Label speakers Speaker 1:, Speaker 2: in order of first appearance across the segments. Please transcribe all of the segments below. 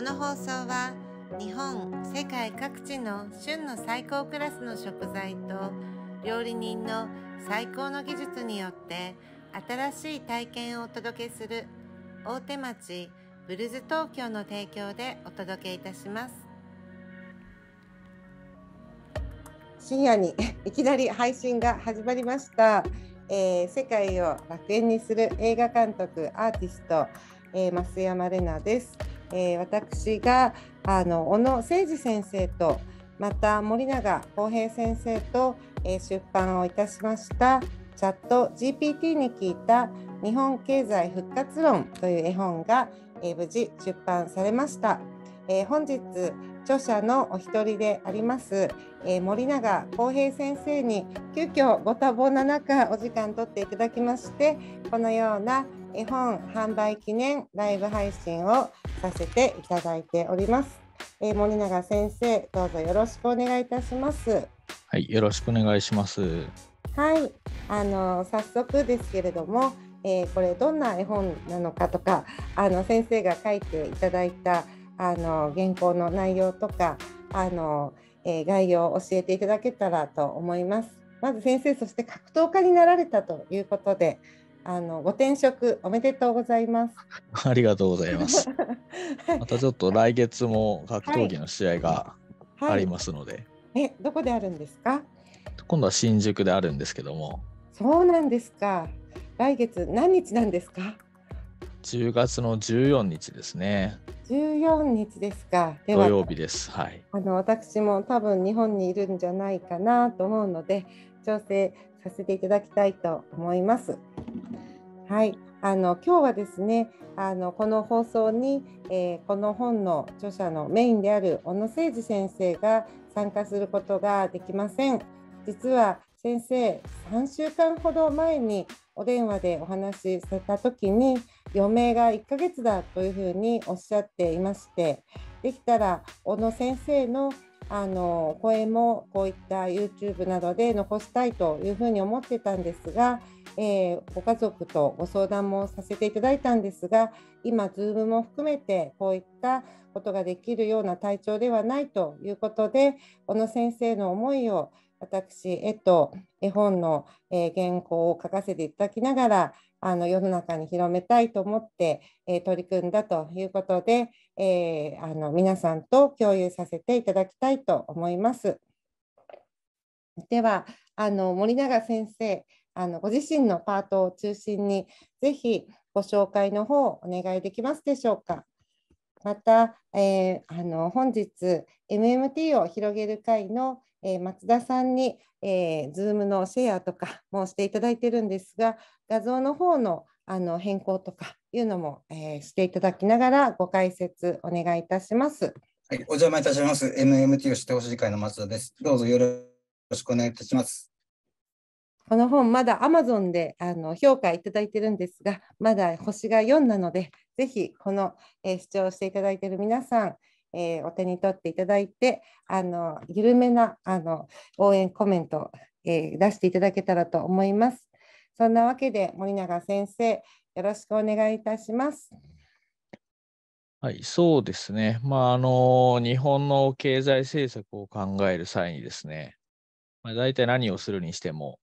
Speaker 1: この放送は日本世界各地の旬の最高クラスの食材と料理人の最高の技術によって新しい体験をお届けする大手町ブルズ東京の提供でお届けいたします深夜にいきなり配信が始まりました、えー、世界を楽園にする映画監督アーティスト、えー、増山玲奈ですえー、私があの小野誠二先生とまた森永康平先生と、えー、出版をいたしましたチャット GPT に聞いた日本経済復活論という絵本が、えー、無事出版されました。えー、本日著者のお一人であります、えー、森永康平先生に急遽ご多忙な中お時間取っていただきましてこのような絵本販売記念ライブ配信をさせていただいております。えー、森永先生、どうぞよろしくお願いいたします。
Speaker 2: はい、よろしくお願いします。
Speaker 1: はい、あの早速ですけれども、えー、これどんな絵本なのかとか、あの先生が書いていただいたあの原稿の内容とか、あの、えー、概要を教えていただけたらと思います。まず先生、そして格闘家になられたということで、あのご転職おめでとうございます。
Speaker 2: ありがとうございます。またちょっと来月も格闘技の試合がありますので。は
Speaker 1: いはい、えどこであるんですか？
Speaker 2: 今度は新宿であるんですけども。
Speaker 1: そうなんですか。来月何日なんですか
Speaker 2: ？10月の14日ですね。
Speaker 1: 14日ですか。土曜
Speaker 2: 日です。はい。
Speaker 1: あの私も多分日本にいるんじゃないかなと思うので調整させていただきたいと思います。はい、あの今日はですねあのこの放送に、えー、この本の著者のメインである小野誠二先生が参加することができません実は先生3週間ほど前にお電話でお話しされた時に余命が1ヶ月だというふうにおっしゃっていましてできたら小野先生のあの声もこういった YouTube などで残したいというふうに思ってたんですが、えー、ご家族とご相談もさせていただいたんですが今 Zoom も含めてこういったことができるような体調ではないということで小野先生の思いを私絵と絵本の原稿を書かせていただきながらあの世の中に広めたいと思って、えー、取り組んだということで、えー、あの皆さんと共有させていただきたいと思います。ではあの森永先生あのご自身のパートを中心にぜひご紹介の方お願いできますでしょうか。また、えー、あの本日 MMT を広げる会のえー、松田さんに、えー、Zoom のシェアとかもしていただいてるんですが、画像の方のあの変更とかいうのも、えー、していただきながらご解説お願いいたします。
Speaker 3: はい、お邪魔いたします。NMT を知ってほしい会の松田です。どうぞよろしくお願いいたします。
Speaker 1: この本、まだ Amazon であの評価いただいてるんですが、まだ星が4なので、ぜひこの、えー、視聴していただいている皆さん、えー、お手に取っていただいてあの緩めなあの応援コメント、えー、出していただけたらと思います。そんなわけで森永先生よろしくお願いいたします。
Speaker 2: はい、そうですね。まあ、あの、日本の経済政策を考える際にですね、まあ、大体何をするにしても、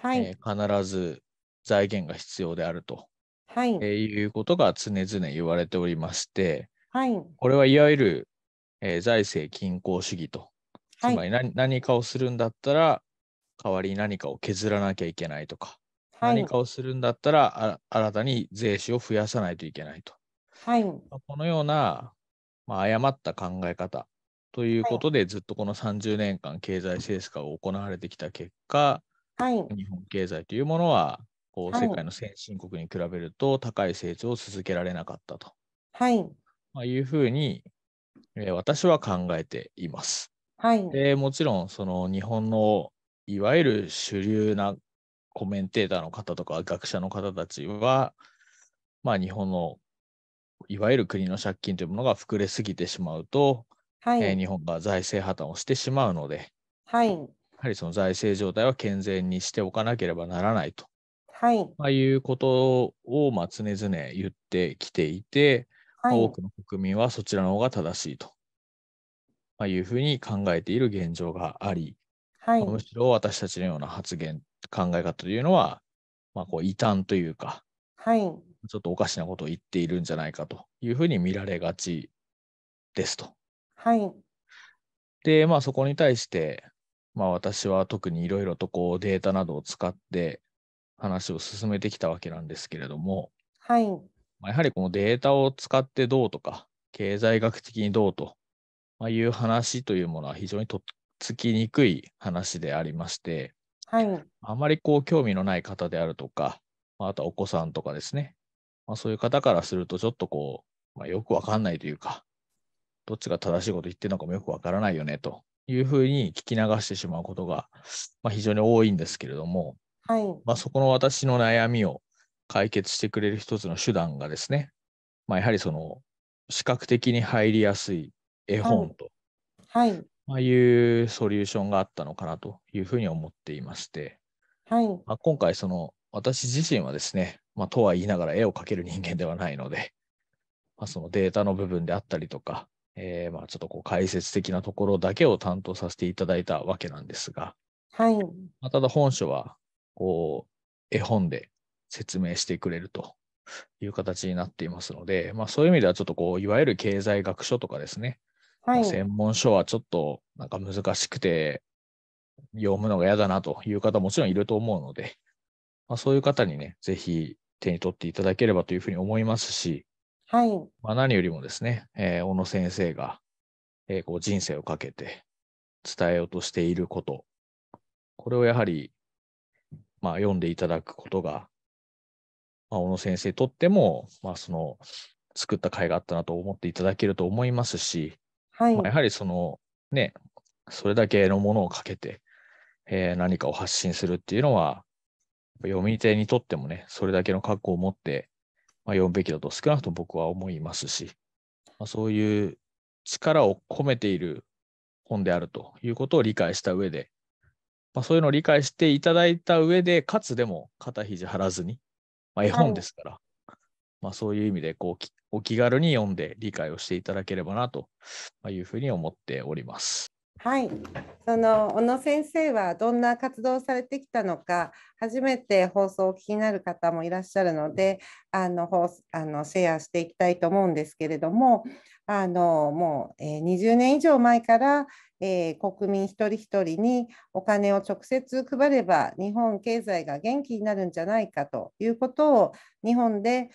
Speaker 2: はい、えー、必ず財源が必要であると、はいえー、いうことが常々言われておりまして、はい、これはいわゆる、えー、財政均衡主義と、つまり何はい、何かをするんだったら代わりに何かを削らなきゃいけないとか、はい、何かをするんだったら新たに税収を増やさないといけないと、
Speaker 3: はい、こ
Speaker 2: のような、まあ、誤った考え方ということで、はい、ずっとこの30年間経済政策が行われてきた結果、はい、日本経済というものはこう世界の先進国に比べると高い成長を続けられなかったと。はい、まあ、いうふうに、えー、私は考えています。はい、でもちろんその日本のいわゆる主流なコメンテーターの方とか学者の方たちは、まあ、日本のいわゆる国の借金というものが膨れすぎてしまうと、はいえー、日本が財政破綻をしてしまうので、はい、やはりその財政状態は健全にしておかなければならないと、はいまあ、いうことをまあ常々言ってきていて、はい、多くの国民はそちらの方が正しいと、まあ、いうふうに考えている現状があり、はい、むしろ私たちのような発言、考え方というのは、まあ、こう異端というか、はい、ちょっとおかしなことを言っているんじゃないかというふうに見られがちですと。はい、で、まあ、そこに対して、まあ、私は特にいろいろとこうデータなどを使って話を進めてきたわけなんですけれども、はいまあ、やはりこのデータを使ってどうとか、経済学的にどうという話というものは非常にとっつきにくい話でありまして、はい、あまりこう興味のない方であるとか、あとはお子さんとかですね、まあ、そういう方からするとちょっとこう、まあ、よくわかんないというか、どっちが正しいこと言ってるのかもよくわからないよねというふうに聞き流してしまうことが、まあ、非常に多いんですけれども、はいまあ、そこの私の悩みを解決してくれる一つの手段がですね、まあ、やはりその視覚的に入りやすい絵本と、はい、まあ、いうソリューションがあったのかなというふうに思っていまして、はいまあ、今回その私自身はですね、まあ、とは言いながら絵を描ける人間ではないので、まあ、そのデータの部分であったりとか、えー、まあちょっとこう解説的なところだけを担当させていただいたわけなんですが、はいまあ、ただ本書はこう絵本で説明してくれるという形になっていますので、まあ、そういう意味ではちょっとこういわゆる経済学書とかですね、はい、専門書はちょっとなんか難しくて読むのが嫌だなという方もちろんいると思うので、まあ、そういう方にね、ぜひ手に取っていただければというふうに思いますし、はいまあ、何よりもですね、えー、小野先生が、えー、こう人生をかけて伝えようとしていること、これをやはり、まあ、読んでいただくことがまあ、小野先生にとっても、まあ、その作った甲斐があったなと思っていただけると思いますし、はいまあ、やはりそのね、それだけのものをかけて、えー、何かを発信するっていうのは、読み手にとってもね、それだけの覚悟を持って、まあ、読むべきだと少なくとも僕は思いますし、まあ、そういう力を込めている本であるということを理解した上で、まあ、そういうのを理解していただいた上で、かつでも肩肘張らずに、まあ、絵本ですから、はい、まあ、そういう意味でこうお気軽に読んで理解をしていただければなというふうに思っております。
Speaker 1: はい、その小野先生はどんな活動をされてきたのか初めて放送を聞きになる方もいらっしゃるのであのあのシェアしていきたいと思うんですけれどもあのもう、えー、20年以上前から、えー、国民一人一人にお金を直接配れば日本経済が元気になるんじゃないかということを日本で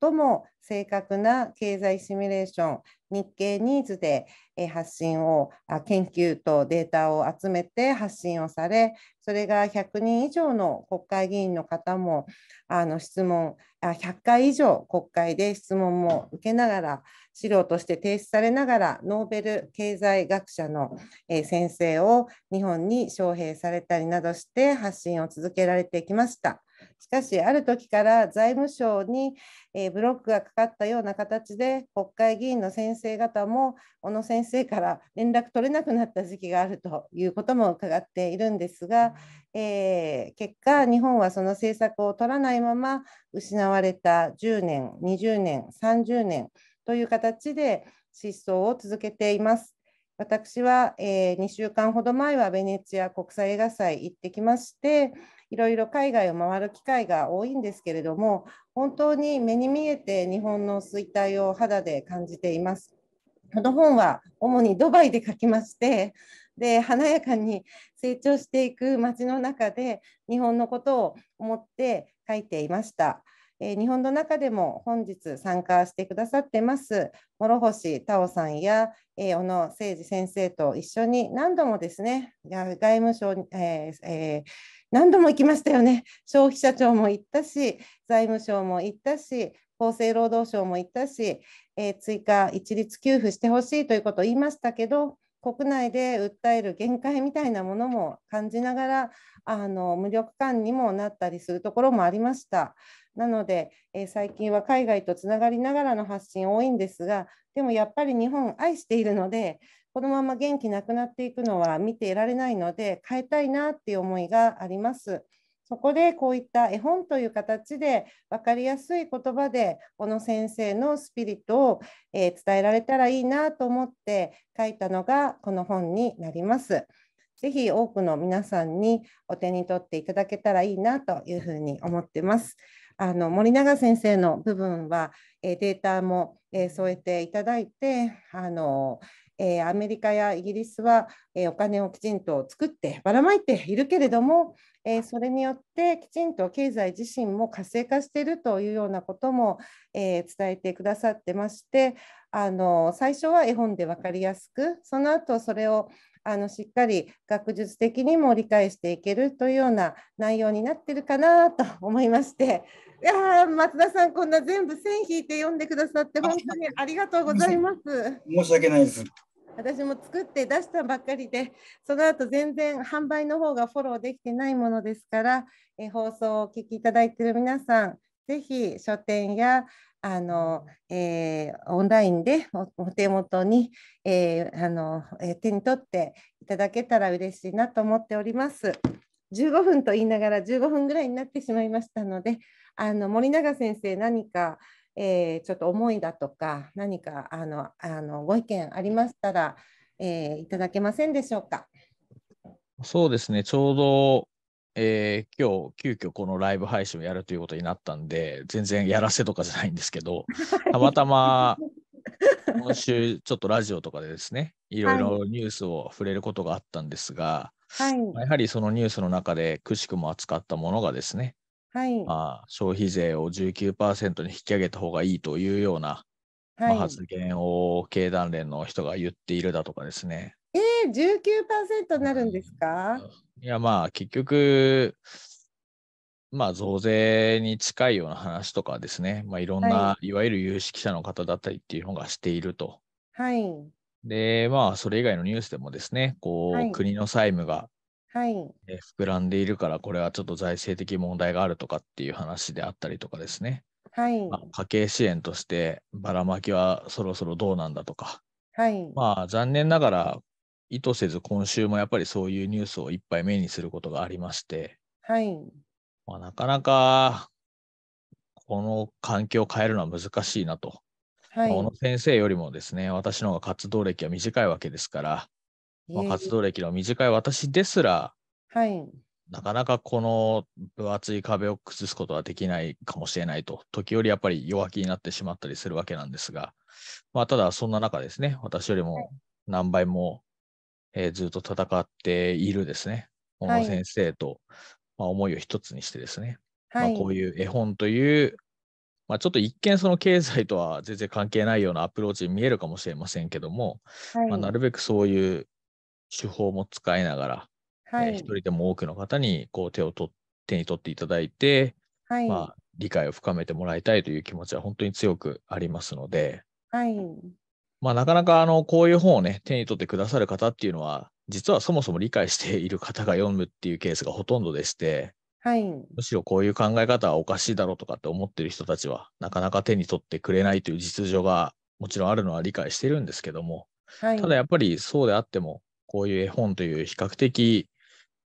Speaker 1: 最も正確な経済シミュレーション日経ニーズで発信を研究とデータを集めて発信をされそれが100人以上の国会議員の方もあの質問あ100回以上国会で質問も受けながら資料として提出されながらノーベル経済学者の、え先生を日本に招聘されたりなどして発信を続けられてきました。しかし、ある時から財務省に、えブロックがかかったような形で、国会議員の先生方も小野先生から連絡取れなくなった時期があるということも伺っているんですが、えー、結果、日本はその政策を取らないまま失われた10年、20年、30年という形で失踪を続けています。私は、えー、2週間ほど前はベネチア国際映画祭行ってきまして、いろいろ海外を回る機会が多いんですけれども本当に目に見えて日本の衰退を肌で感じています。この本は主にドバイで書きましてで華やかに成長していく街の中で日本のことを思って書いていました。日本の中でも本日参加してくださってます諸星太郎さんや、小野誠二先生と一緒に何度もですね外務省、えーえー何度も行きましたよね消費者庁も行ったし財務省も行ったし厚生労働省も行ったし、えー、追加一律給付してほしいということを言いましたけど国内で訴える限界みたいなものも感じながらあの無力感にもなったりするところもありました。なので、えー、最近は海外とつながりながらの発信多いんですがでもやっぱり日本愛しているのでこのまま元気なくなっていくのは見ていられないので変えたいなっていう思いがあります。そこでこういった絵本という形で分かりやすい言葉で小野先生のスピリットを、伝えられたらいいなと思って書いたのがこの本になります。ぜひ多くの皆さんにお手に取っていただけたらいいなというふうに思ってます。あの森永先生の部分は、データも、添えていただいてあのえー、アメリカやイギリスは、えー、お金をきちんと作ってばらまいているけれども、えー、それによってきちんと経済自身も活性化しているというようなことも、え伝えてくださってましてあの最初は絵本で分かりやすくその後それをあのしっかり学術的にも理解していけるというような内容になってるかなと 思いましていや松田さんこんな全部線引いて読んでくださって本当にありがとうございます。申し訳ないです私も作って出したばっかりでその後全然販売の方がフォローできてないものですから、え放送をお聞きいただいている皆さんぜひ書店やあの、えー、オンラインでお手元に、えー、あのえー、手に取っていただけたら嬉しいなと思っております。15分と言いながら15分ぐらいになってしまいましたのであの森永先生何かえー、ちょっと思いだとか何かあのあのご意見ありましたら、えー、いただけませんでしょうか。
Speaker 2: そうですねちょうど、えー、今日急遽このライブ配信をやるということになったんで全然やらせとかじゃないんですけどたまたま 今週ちょっとラジオとかでですねいろいろニュースを触れることがあったんですが、
Speaker 3: はい、やは
Speaker 2: りそのニュースの中でくしくも扱ったものがですね
Speaker 3: はい、ま
Speaker 2: あ、消費税を19%に引き上げた方がいいというような、はい、まあ、発言を経団連の人が言っているだとかですね。
Speaker 1: えー、19%になるんですか、
Speaker 2: いやまあ結局まあ、増税に近いような話とかですね、まあ、いろんな、はい、いわゆる有識者の方だったりっていうのがしていると。はい。で、まあ、それ以外のニュースでもですね、こう、はい、国の債務がはい、え膨らんでいるからこれはちょっと財政的問題があるとかっていう話であったりとかですね、はいまあ、家計支援としてばらまきはそろそろどうなんだとか、はいまあ、残念ながら意図せず今週もやっぱりそういうニュースをいっぱい目にすることがありまして、はいまあ、なかなかこの環境を変えるのは難しいなと。はい、小野先生よりもですね私の方が活動歴は短いわけですから、まあ、活動歴の短い私ですら、はい、なかなかこの分厚い壁を崩すことはできないかもしれないと、時折やっぱり弱気になってしまったりするわけなんですが、まあ、ただそんな中ですね、私よりも何倍も、えー、ずっと戦っているですね、小野先生と、まあ、思いを一つにしてですね、はい、まあ、こういう絵本という、まあ、ちょっと一見その経済とは全然関係ないようなアプローチに見えるかもしれませんけども、はい、まあ、なるべくそういう手法も使いながら、はい、えー、一人でも多くの方にこう手を取手に取っていただいて、はい、まあ、理解を深めてもらいたいという気持ちは本当に強くありますので、はい、まあ、なかなかあのこういう本をね手に取ってくださる方っていうのは実はそもそも理解している方が読むっていうケースがほとんどでして、はい、むしろこういう考え方はおかしいだろうとかって思ってる人たちはなかなか手に取ってくれないという実情がもちろんあるのは理解してるんですけども、はい、ただやっぱりそうであってもこういう絵本という比較的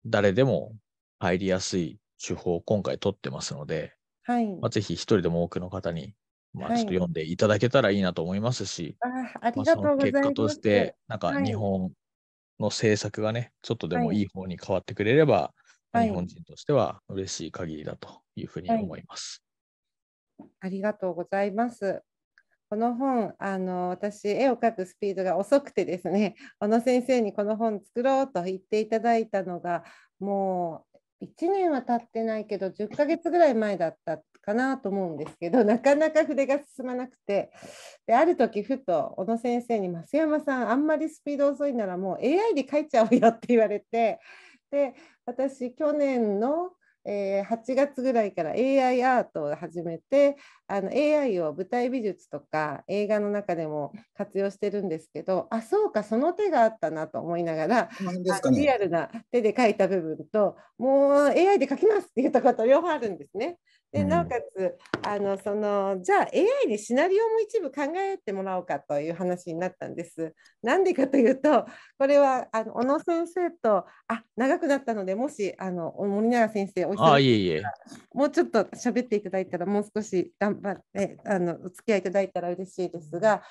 Speaker 2: 誰でも入りやすい手法を今回取ってますので、はい、まあ、ぜひ一人でも多くの方に、まあ、ちょっと読んでいただけたらいいなと思いますし、
Speaker 3: はい、あその結果として、なんか日本
Speaker 2: の政策がね、はい、ちょっとでもいい方に変わってくれれば、はい、日本人としては嬉しい限りだというふうに思います。
Speaker 1: ありがとうございます。この本あの私絵を描くスピードが遅くてですね 小野先生にこの本作ろうと言っていただいたのがもう1年は経ってないけど10ヶ月ぐらい前だったかなと思うんですけど なかなか筆が進まなくてである時ふと小野先生に「増山さんあんまりスピード遅いならもう AI で書いちゃおうよ」って言われてで私去年のえー、8月ぐらいから AI アートを始めてあの AI を舞台美術とか映画の中でも活用してるんですけどあそうかその手があったなと思いながら、ね、リアルな手で描いた部分ともう AI で描きますって言ったこと両方あるんですね。でなおかつあのそのじゃあ AI でシナリオも一部考えてもらおうかという話になったんです。なんでかというとこれはあの小野先生とあ長くなったのでもしあの森永先生おあいえいえもうちょっと喋っていただいたらもう少しあ頑張ってあのお付き合いいただいたら嬉しいですが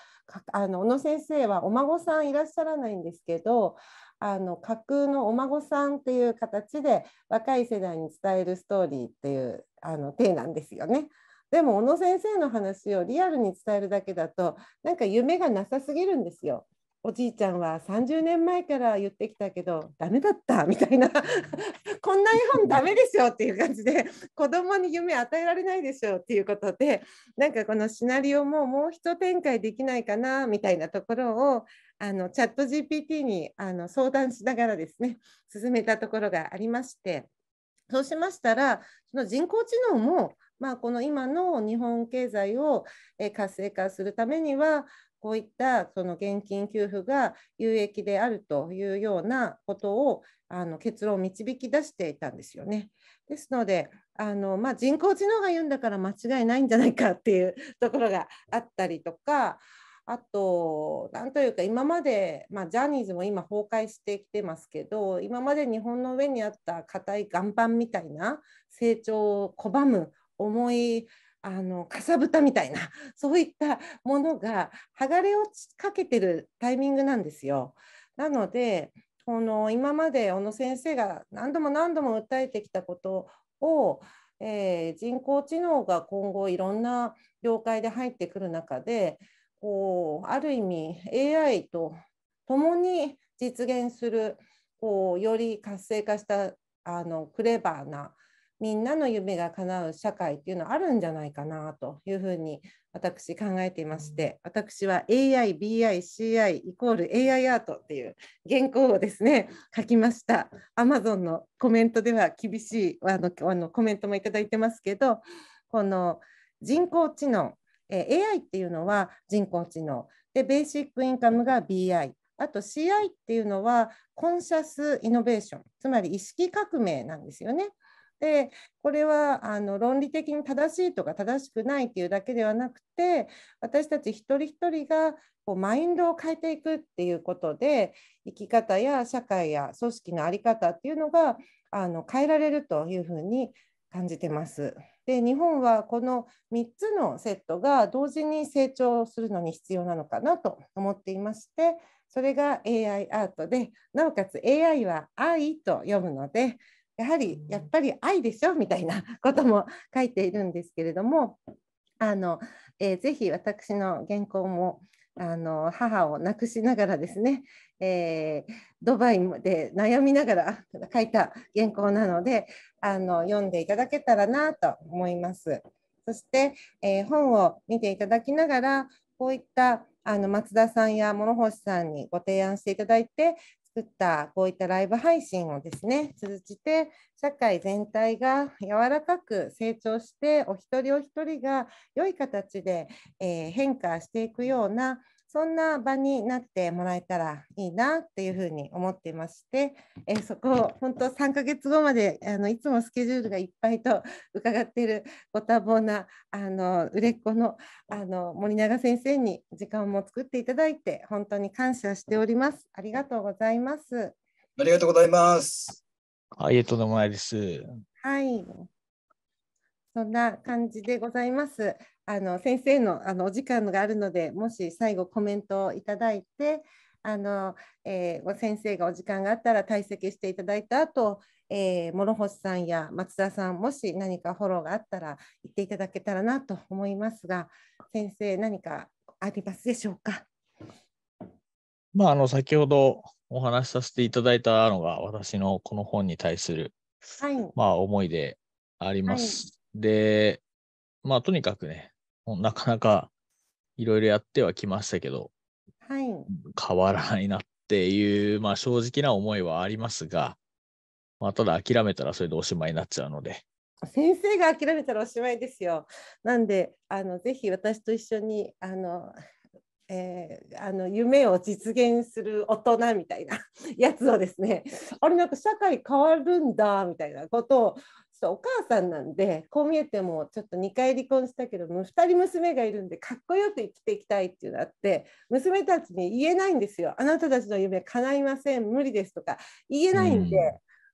Speaker 1: あの小野先生はお孫さんいらっしゃらないんですけどあの架空のお孫さんっていう形で若い世代に伝えるストーリーっていうあの体なんですよね。でも小野先生の話をリアルに伝えるだけだとなんか夢がなさすぎるんですよ。おじいちゃんは30年前から言ってきたけどダメだった みたいなこんな絵本ダメでしょっていう感じで子供に夢与えられないでしょっていうことでなんかこのシナリオももう一展開できないかなみたいなところをあのチャット GPT にあの相談しながらですね進めたところがありましてそうしましたらその人工知能もまあ、この今の日本経済を活性化するためにはこういったその現金給付が有益であるというようなことをあの結論を導き出していたんですよね。ですのであの、まあ、人工知能が言うんだから間違いないんじゃないかっていうところがあったりとかあと何というか今まで、まあ、ジャニーズも今崩壊してきてますけど今まで日本の上にあった硬い岩盤みたいな成長を拒む重いあのかさぶたみたいな そういったものが剥がれをかけてるタイミングなんですよ。なのでこの今まで小野先生が何度も何度も訴えてきたことを、えー、人工知能が今後いろんな業界で入ってくる中でこうある意味 AI と共に実現するこうより活性化したあのクレバーなみんなの夢が叶う社会っていうのはあるんじゃないかなというふうに私考えていまして私は AI、BI、CI イコール AI アートっていう原稿をですね書きました Amazon のコメントでは厳しいあのあのコメントもいただいてますけどこの人工知能、え AI っていうのは人工知能でベーシックインカムが BI あと CI っていうのはコンシャスイノベーションつまり意識革命なんですよね。でこれはあの論理的に正しいとか正しくないっていうだけではなくて私たち一人一人がこうマインドを変えていくっていうことで生き方や社会や組織の在り方っていうのがあの変えられるというふうに感じてます。で日本はこの3つのセットが同時に成長するのに必要なのかなと思っていましてそれが AI アートでなおかつ AI は愛と読むのでやはりやっぱり愛でしょみたいな ことも書いているんですけれどもあの、えー、ぜひ私の原稿もあの母を亡くしながらですね、えー、ドバイで悩みながら 書いた原稿なのであの読んでいただけたらなと思います。そして、えー、本を見ていただきながらこういったあの松田さんや諸星さんにご提案していただいて作ったこういったライブ配信をですね通じて社会全体が柔らかく成長してお一人お一人が良い形で、え変化していくようなそんな場になってもらえたらいいなっていうふうに思っていましてえそこを本当3ヶ月後まであのいつもスケジュールがいっぱいと伺っているご多忙なあの売れっ子のあの森永先生に時間も作っていただいて本当に感謝しております。ありがとうございます。
Speaker 2: ありがとうございます。ありがとうございます。
Speaker 1: はい。そんな感じでございます。あの先生のあのお時間があるので、もし最後コメントをいただいて、あの、えー、先生がお時間があったら退席していただいた後、えー、諸星さんや松田さん、もし何かフォローがあったら言っていただけたらなと思いますが、先生、何かありますでしょうか。
Speaker 2: まあ、あの先ほどお話しさせていただいたのが私のこの本に対する、はい、まあ、思いでありますで、まあとにかくね、なかなかいろいろやってはきましたけど、はい、変わらないなっていう、まあ正直な思いはありますが、まあ、ただ諦めたらそれでおしまいになっちゃうので。
Speaker 1: 先生が諦めたらおしまいですよ。なんであのぜひ私と一緒にあの、えー、あの夢を実現する大人みたいなやつをですねあれなんか社会変わるんだみたいなことをちょっとお母さんなんでこう見えてもちょっと2回離婚したけども2人娘がいるんでかっこよく生きていきたいっていうのがあって娘たちに言えないんですよあなたたちの夢叶いません無理ですとか言えないんで。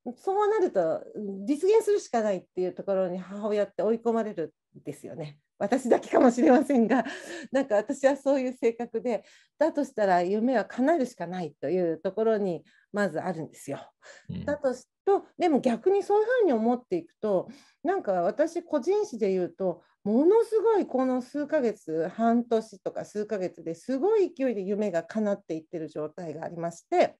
Speaker 1: うん、そうなると実現するしかないっていうところに母親って追い込まれるんですよね。私だけかもしれませんが なんか私はそういう性格でだとしたら夢は叶えるしかないというところにまずあるんですよ。うん、だとすとでも逆にそういうふうに思っていくとなんか私個人誌で言うとものすごいこの数ヶ月半年とか数ヶ月ですごい勢いで夢が叶っていってる状態がありまして。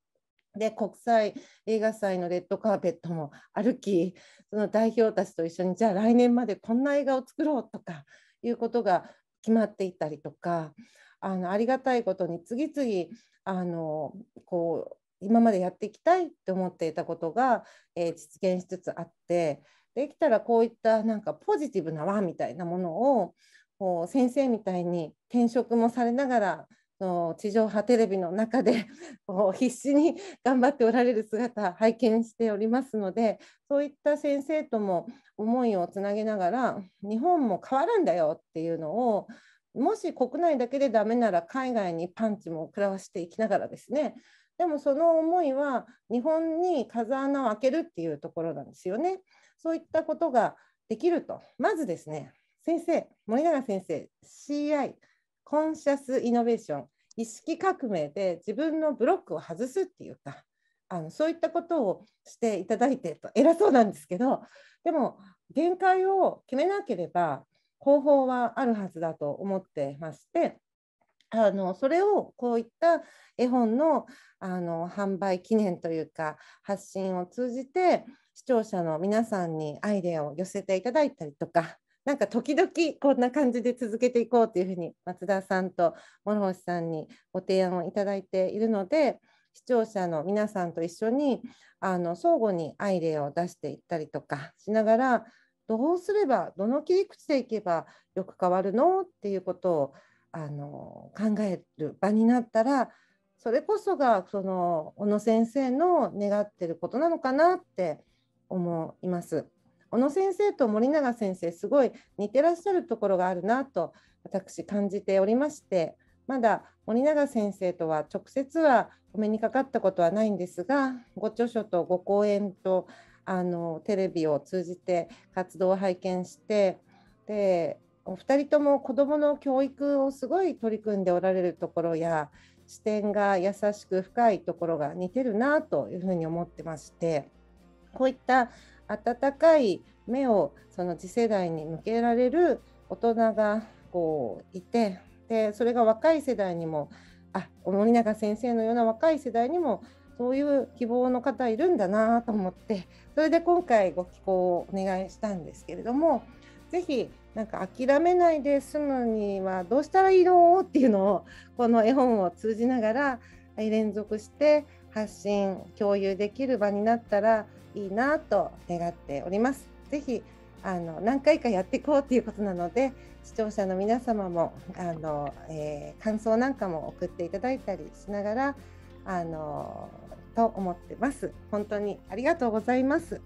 Speaker 1: で国際映画祭のレッドカーペットも歩きその代表たちと一緒にじゃあ来年までこんな映画を作ろうとかいうことが決まっていたりとかあのありがたいことに次々あのこ今までやっていきたいって思っていたことが、えー、実現しつつあってできたらこういったなんかポジティブな輪みたいなものをこう先生みたいに転職もされながらの地上波テレビの中で こう必死に頑張っておられる姿拝見しておりますのでそういった先生とも思いをつなげながら日本も変わるんだよっていうのをもし国内だけでダメなら海外にパンチも食らわしていきながらですねでもその思いは日本に風穴を開けるっていうところなんですよね。そういったことができると。まずですね、先生、森永先生、CI、コンシャスイノベーション、意識革命で自分のブロックを外すっていうか、あのそういったことをしていただいてと偉そうなんですけどでも限界を決めなければ方法はあるはずだと思ってましてあのそれをこういった絵本のあの販売記念というか発信を通じて視聴者の皆さんにアイデアを寄せていただいたりとかなんか時々こんな感じで続けていこうというふうに松田さんと諸星さんにご提案をいただいているので視聴者の皆さんと一緒にあの相互にアイデアを出していったりとかしながらどうすればどの切り口でいけばよく変わるのっていうことをあの考える場になったらそれこそがその小野先生の願ってることなのかなって思います。小野先生と森永先生すごい似てらっしゃるところがあるなと私感じておりましてまだ森永先生とは直接はお目にかかったことはないんですがご著書とご講演とあのテレビを通じて活動を拝見してでお二人とも子どもの教育をすごい取り組んでおられるところや視点が優しく深いところが似てるなというふうに思ってましてこういった温かい目をその次世代に向けられる大人がこういてでそれが若い世代にもあ森永先生のような若い世代にもそういう希望の方いるんだなと思ってそれで今回ご寄稿をお願いしたんですけれども是非なんか諦めないで済むにはどうしたらいいのっていうのをこの絵本を通じながら連続して発信共有できる場になったらいいなと願っております。ぜひあの何回かやっていこうということなので視聴者の皆様もあの、えー、感想なんかも送っていただいたりしながらあのと思ってます。本当にありがとうございます。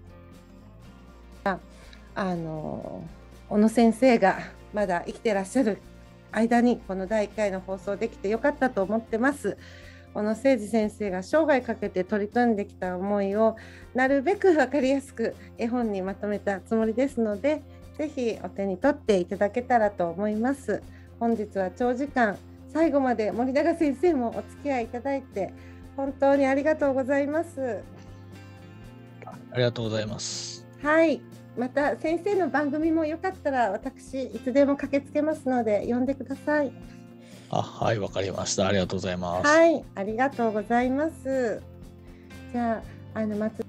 Speaker 1: あの小野先生がまだ生きてらっしゃる間にこの第1回の放送できてよかったと思ってます。小野誠二先生が生涯かけて取り組んできた思いをなるべく分かりやすく絵本にまとめたつもりですので是非お手に取っていただけたらと思います。本日は長時間最後まで森永先生もお付き合いいただいて本当にありがとうございます。
Speaker 2: ありがとうございます。
Speaker 1: はい、また先生の番組もよかったら私いつでも駆けつけますので呼んでください。
Speaker 2: あはいわかりましたありがとうございます。
Speaker 1: はいありがとうございます。じゃああの松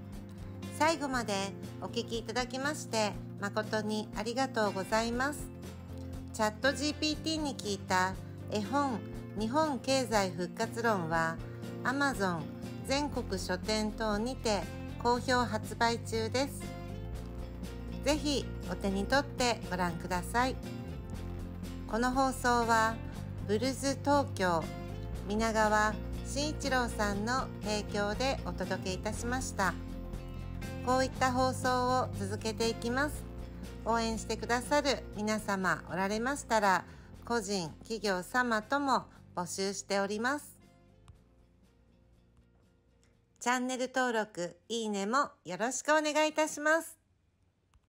Speaker 1: 最後までお聞きいただきまして誠にありがとうございます。チャット GPT に聞いた絵本日本経済復活論は Amazon 全国書店等にて好評発売中です。ぜひお手に取ってご覧くださいこの放送はブルズ東京皆川慎一郎さんの提供でお届けいたしましたこういった放送を続けていきます応援してくださる皆様おられましたら個人企業様とも募集しておりますチャンネル登録いいねもよろしくお願いいたします